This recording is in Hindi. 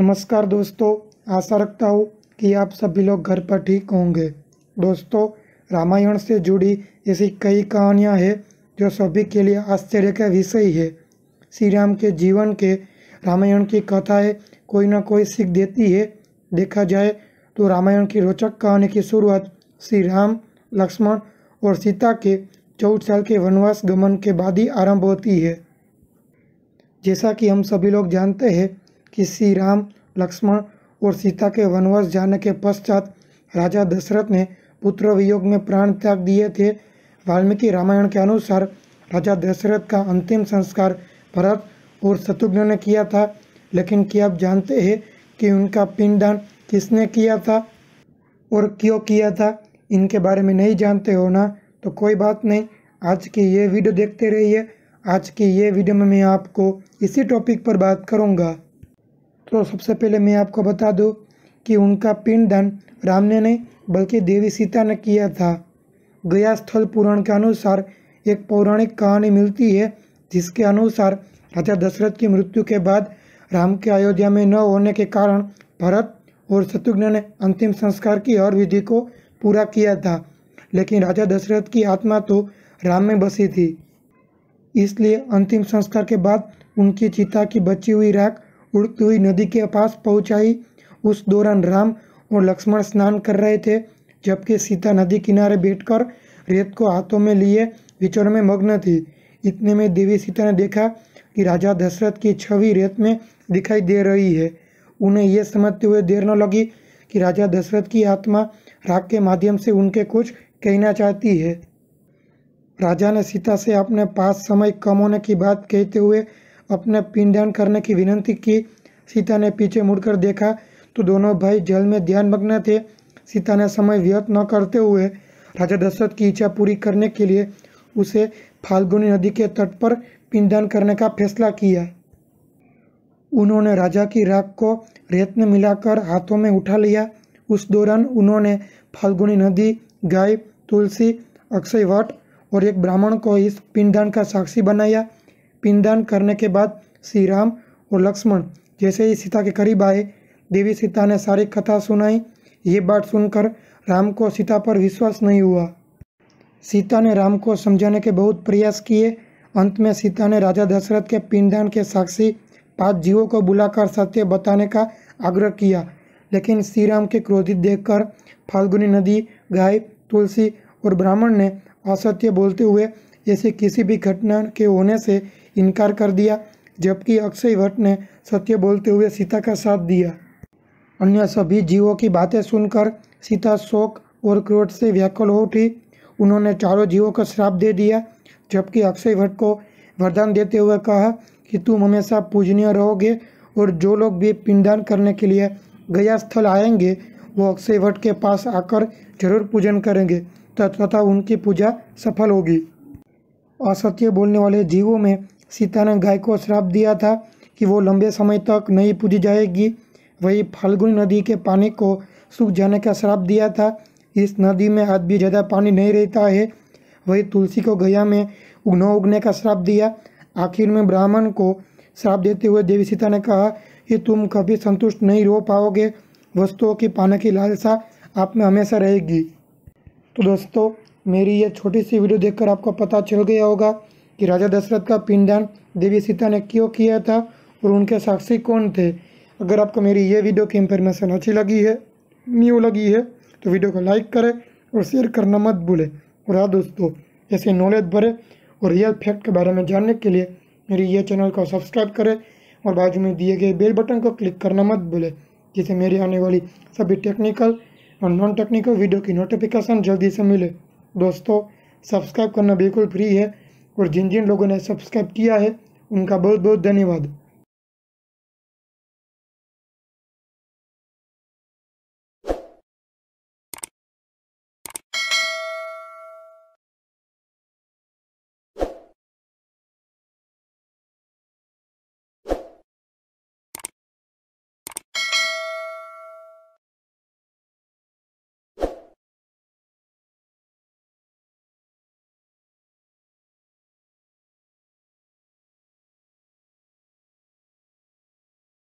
नमस्कार दोस्तों आशा रखता हूँ कि आप सभी लोग घर पर ठीक होंगे दोस्तों रामायण से जुड़ी ऐसी कई कहानियाँ हैं जो सभी के लिए आश्चर्य का विषय है श्री राम के जीवन के रामायण की कथाएँ कोई ना कोई सीख देती है देखा जाए तो रामायण की रोचक कहानी की शुरुआत श्री राम लक्ष्मण और सीता के चौदह साल के वनवास गमन के बाद ही आरंभ होती है जैसा कि हम सभी लोग जानते हैं कि श्री राम लक्ष्मण और सीता के वनवास जाने के पश्चात राजा दशरथ ने पुत्र वियोग में प्राण त्याग दिए थे वाल्मीकि रामायण के अनुसार राजा दशरथ का अंतिम संस्कार भरत और शत्रुघ्न ने किया था लेकिन क्या आप जानते हैं कि उनका पिंडदान किसने किया था और क्यों किया था इनके बारे में नहीं जानते हो ना तो कोई बात नहीं आज की ये वीडियो देखते रहिए आज की ये वीडियो में मैं आपको इसी टॉपिक पर बात करूँगा तो सबसे पहले मैं आपको बता दूँ कि उनका पिंडदान राम ने नहीं बल्कि देवी सीता ने किया था गया स्थल पुराण के अनुसार एक पौराणिक कहानी मिलती है जिसके अनुसार राजा दशरथ की मृत्यु के बाद राम के अयोध्या में न होने के कारण भरत और शत्रुघ्न ने अंतिम संस्कार की हर विधि को पूरा किया था लेकिन राजा दशरथ की आत्मा तो राम में बसी थी इसलिए अंतिम संस्कार के बाद उनकी चिता की बची हुई राख उड़ती हुई नदी के पास पहुंचाई उस दौरान राम और लक्ष्मण स्नान कर रहे थे जबकि सीता नदी किनारे बैठकर रेत को हाथों में लिए विचार में मग्न थी इतने में देवी सीता ने देखा कि राजा दशरथ की छवि रेत में दिखाई दे रही है उन्हें यह समझते हुए देर न लगी कि राजा दशरथ की आत्मा राग के माध्यम से उनके कुछ कहना चाहती है राजा ने सीता से अपने पास समय कम होने की बात कहते हुए अपना पिंडदान करने की विनंती की सीता ने पीछे मुड़कर देखा तो दोनों भाई जल में ध्यान मग्न थे सीता ने समय व्यर्थ न करते हुए राजा दशरथ की इच्छा पूरी करने के लिए उसे फाल्गुनी नदी के तट पर पिंडदान करने का फैसला किया उन्होंने राजा की राख को रेत में मिलाकर हाथों में उठा लिया उस दौरान उन्होंने फाल्गुनी नदी गाय तुलसी अक्षयवट और एक ब्राह्मण को इस पिंडदान का साक्षी बनाया पिंडदान करने के बाद श्री राम और लक्ष्मण जैसे ही सीता के करीब आए देवी सीता ने सारी कथा सुनाई ये बात सुनकर राम को सीता पर विश्वास नहीं हुआ सीता ने राम को समझाने के बहुत प्रयास किए अंत में सीता ने राजा दशरथ के पिंडदान के साक्षी पांच जीवों को बुलाकर सत्य बताने का आग्रह किया लेकिन श्री राम के क्रोधित देखकर फाल्गुनी नदी गाय तुलसी और ब्राह्मण ने असत्य बोलते हुए ऐसी किसी भी घटना के होने से इनकार कर दिया जबकि अक्षय भट्ट ने सत्य बोलते हुए सीता का साथ दिया अन्य सभी जीवों की बातें सुनकर सीता शोक और क्रोध से व्याकुल हो उठी उन्होंने चारों जीवों का श्राप दे दिया जबकि अक्षय भट्ट को वरदान देते हुए कहा कि तुम हमेशा पूजनीय रहोगे और जो लोग भी पिंडदान करने के लिए गया स्थल आएंगे वो अक्षय भट्ट के पास आकर जरूर पूजन करेंगे तथा उनकी पूजा सफल होगी असत्य बोलने वाले जीवों में सीता ने गाय को श्राप दिया था कि वो लंबे समय तक नहीं पूजी जाएगी वही फाल्गुनी नदी के पानी को सूख जाने का श्राप दिया था इस नदी में आज भी ज़्यादा पानी नहीं रहता है वही तुलसी को गया में न उगने का श्राप दिया आखिर में ब्राह्मण को श्राप देते हुए देवी सीता ने कहा कि तुम कभी संतुष्ट नहीं रो पाओगे वस्तुओं की पाने की लालसा आप में हमेशा रहेगी तो दोस्तों मेरी ये छोटी सी वीडियो देखकर आपको पता चल गया होगा कि राजा दशरथ का पिंडदान देवी सीता ने क्यों किया था और उनके साक्षी कौन थे अगर आपको मेरी ये वीडियो की इन्फॉर्मेशन अच्छी लगी है न्यू लगी है तो वीडियो को लाइक करें और शेयर करना मत भूलें और हाँ दोस्तों ऐसे नॉलेज भरे और रियल फैक्ट के बारे में जानने के लिए मेरी ये चैनल को सब्सक्राइब करें और बाजू में दिए गए बेल बटन को क्लिक करना मत भूलें जिससे मेरी आने वाली सभी टेक्निकल और नॉन टेक्निकल वीडियो की नोटिफिकेशन जल्दी से मिले दोस्तों सब्सक्राइब करना बिल्कुल फ्री है और जिन जिन लोगों ने सब्सक्राइब किया है उनका बहुत बहुत धन्यवाद